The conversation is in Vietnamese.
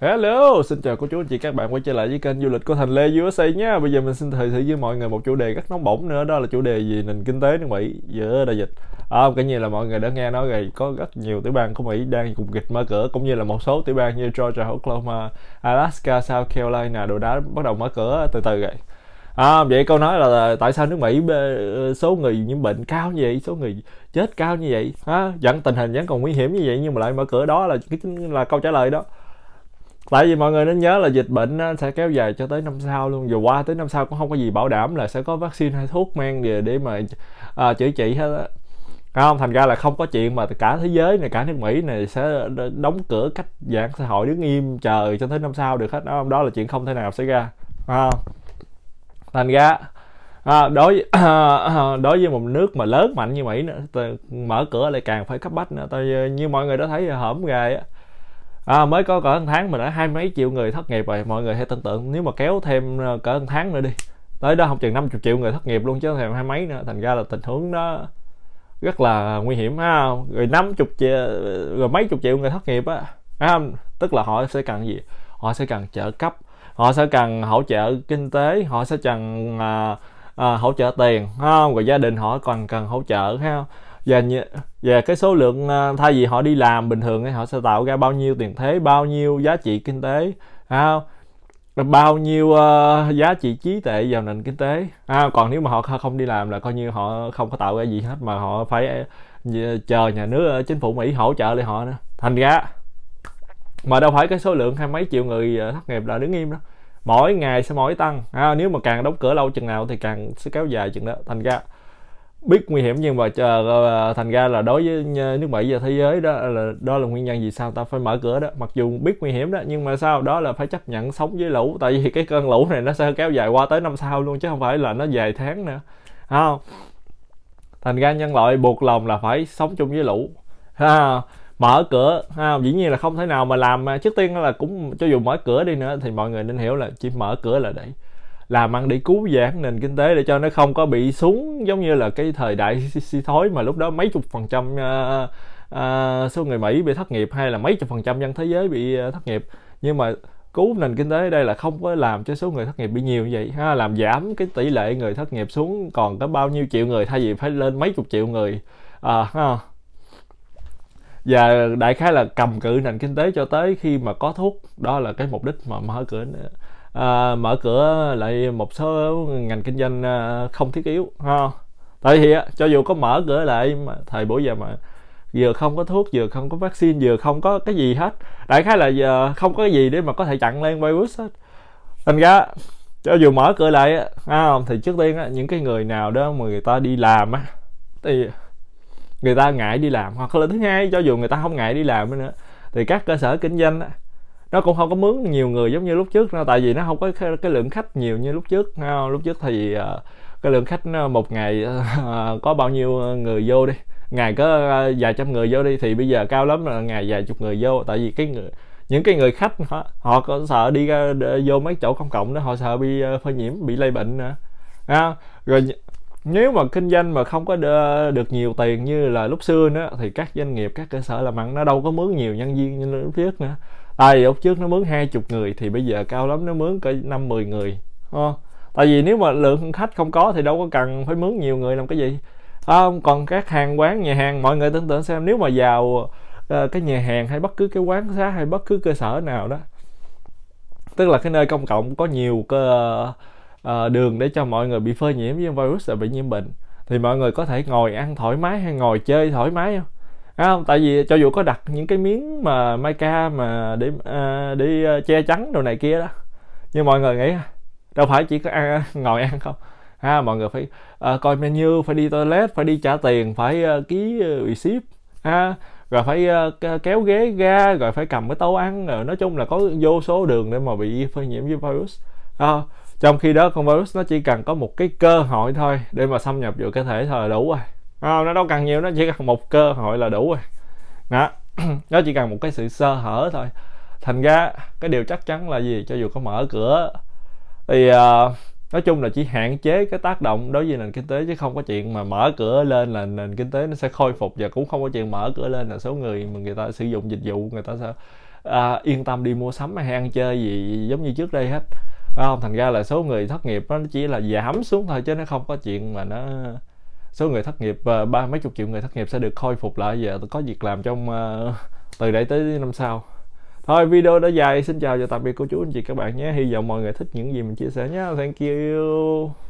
Hello, xin chào cô chú anh chị các bạn quay trở lại với kênh du lịch của Thành Lê USA nhé. Bây giờ mình xin thử sự với mọi người một chủ đề rất nóng bỏng nữa đó là chủ đề về nền kinh tế nước Mỹ giữa đại dịch. À, cái như là mọi người đã nghe nói rồi có rất nhiều tiểu bang của Mỹ đang cùng kịch mở cửa cũng như là một số tiểu bang như Georgia, Oklahoma, Alaska, South Carolina đồ đã bắt đầu mở cửa từ từ rồi. À, vậy câu nói là, tại sao nước Mỹ số người nhiễm bệnh cao như vậy, số người chết cao như vậy, ha? vẫn tình hình vẫn còn nguy hiểm như vậy nhưng mà lại mở cửa đó là chính là câu trả lời đó tại vì mọi người nên nhớ là dịch bệnh sẽ kéo dài cho tới năm sau luôn dù qua tới năm sau cũng không có gì bảo đảm là sẽ có vaccine hay thuốc mang về để mà à, chữa trị hết á không thành ra là không có chuyện mà cả thế giới này cả nước mỹ này sẽ đóng cửa cách giãn xã hội đứng im chờ cho tới năm sau được hết đó đó là chuyện không thể nào xảy ra không? thành ra à, đối với, đối với một nước mà lớn mạnh như mỹ nữa mở cửa lại càng phải cấp bách nữa tại như mọi người đã thấy hổm á à, mới có cỡ tháng mình đã hai mấy triệu người thất nghiệp rồi mọi người hãy tin tưởng nếu mà kéo thêm ờ, cỡ tháng nữa đi tới đó không chừng 50 triệu người thất nghiệp luôn chứ thèm hai mấy nữa thành ra là tình huống đó rất là nguy hiểm ha rồi chục triệu rồi mấy chục triệu người thất nghiệp á không tức là họ sẽ cần gì họ sẽ cần trợ cấp họ sẽ cần hỗ trợ kinh tế họ sẽ cần à, à, hỗ trợ tiền ha rồi gia đình họ còn cần hỗ trợ ha và dạ, và dạ, cái số lượng à, thay vì họ đi làm bình thường thì họ sẽ tạo ra bao nhiêu tiền thế bao nhiêu giá trị kinh tế à, bao nhiêu uh, giá trị trí tệ vào nền kinh tế à, còn nếu mà họ không đi làm là coi như họ không có tạo ra gì hết mà họ phải ờ, chờ nhà nước ờ, chính phủ mỹ hỗ trợ lại họ nữa thành ra mà đâu phải cái số lượng hai mấy triệu người thất nghiệp là đứng im đó mỗi ngày sẽ mỗi tăng à, nếu mà càng đóng cửa lâu chừng nào thì càng sẽ kéo dài chừng đó thành ra biết nguy hiểm nhưng mà chờ ờ, ờ, thành ra là đối với ờ, nước Mỹ và thế giới đó là đó là nguyên nhân vì sao ta phải mở cửa đó mặc dù biết nguy hiểm đó nhưng mà sao đó là phải chấp nhận sống với lũ tại vì cái cơn lũ này nó sẽ kéo dài qua tới năm sau luôn chứ không phải là nó dài tháng nữa không thành ra nhân loại buộc lòng là phải sống chung với lũ ha mở cửa ha dĩ nhiên là không thể nào mà làm à, trước tiên là cũng cho dù mở cửa đi nữa thì mọi người nên hiểu là chỉ mở cửa là để làm ăn để cứu vãn nền kinh tế để cho nó không có bị xuống giống như là cái thời đại suy thoái mà lúc đó mấy chục phần trăm uh, uh, số người Mỹ bị thất nghiệp hay là mấy chục phần trăm dân thế giới bị à, thất nghiệp nhưng mà cứu nền kinh tế ở đây là không có làm cho số người thất nghiệp bị nhiều như vậy ha làm giảm cái tỷ lệ người thất nghiệp xuống còn có bao nhiêu triệu người thay vì phải lên mấy chục triệu người à, ha và đại khái là cầm cự nền kinh tế cho tới khi mà có thuốc đó là cái mục đích mà mở cửa à, mở cửa lại một số ngành kinh doanh à, không thiết yếu ha tại thì cho dù có mở cửa lại mà thời buổi giờ mà vừa không có thuốc vừa không có vaccine vừa không có cái gì hết đại khái là giờ không có cái gì để mà có thể chặn lên virus hết thành ra cho dù mở cửa lại à, thì trước tiên những cái người nào đó mà người ta đi làm á thì người ta ngại đi làm hoặc là thứ hai cho dù người ta không ngại đi làm nữa thì các cơ sở kinh doanh á, nó cũng không có mướn nhiều người giống như lúc trước đâu tại vì nó không có cái, cái lượng khách nhiều như lúc trước lúc trước thì ờ, cái lượng khách một ngày ờ, có bao nhiêu người vô đi ngày có ờ, vài trăm người vô đi thì bây giờ cao lắm là ngày vài chục người vô tại vì cái người những cái người khách họ, họ có sợ đi ra vô mấy chỗ công cộng đó họ sợ bị phơi nhiễm bị lây bệnh nữa à, rồi nếu mà kinh doanh mà không có được nhiều tiền như là lúc xưa nữa thì các doanh nghiệp các cơ sở làm ăn nó đâu có mướn nhiều nhân viên như lúc trước nữa tại vì lúc trước nó mướn 20 người thì bây giờ cao lắm nó mướn cỡ năm mười người ha. Ờ, tại vì nếu mà lượng khách không có thì đâu có cần phải mướn nhiều người làm cái gì à, còn các hàng quán nhà hàng mọi người tưởng tượng xem nếu mà vào uh, cái nhà hàng hay bất cứ cái quán xá hay bất cứ cơ sở nào đó tức là cái nơi công cộng có nhiều cơ uh, đường để cho mọi người bị phơi nhiễm với virus và bị nhiễm bệnh thì mọi người có thể ngồi ăn thoải mái hay ngồi chơi thoải mái không Thấy không tại vì cho dù có đặt những cái miếng mà mai ca mà để à, để à, che chắn đồ này kia đó nhưng mọi người nghĩ đâu phải chỉ có ăn à, ngồi ăn không ha mọi người phải à, coi menu phải đi toilet phải đi trả tiền phải à, ký ủy à, ship ha rồi phải uh, kéo ghế ra rồi phải cầm cái tô ăn rồi nói chung là có vô số đường để mà bị phơi nhiễm với virus à, trong khi đó con virus nó chỉ cần có một cái cơ hội thôi để mà xâm nhập vào cơ thể thôi là đủ rồi không? nó đâu cần nhiều nó chỉ cần một cơ hội là đủ rồi đó nó chỉ cần một cái sự sơ hở thôi thành ra cái điều chắc chắn là gì cho dù có mở cửa thì uh, nói chung là chỉ hạn chế cái tác động đối với nền kinh tế chứ không có chuyện mà mở cửa lên là nền kinh tế nó sẽ khôi phục và cũng không có chuyện mở cửa lên là số người mà người ta sử dụng dịch vụ người ta sẽ uh, yên tâm đi mua sắm hay ăn chơi gì giống như trước đây hết không thành ra là số người thất nghiệp nó chỉ là giảm xuống thôi chứ nó không có chuyện mà nó số người thất nghiệp ờ, ba mấy chục triệu người thất nghiệp sẽ được khôi phục lại và có việc làm trong uh, từ đây tới năm sau thôi video đã dài xin chào và tạm biệt cô chú anh chị các bạn nhé hy vọng mọi người thích những gì mình chia sẻ nhé thank you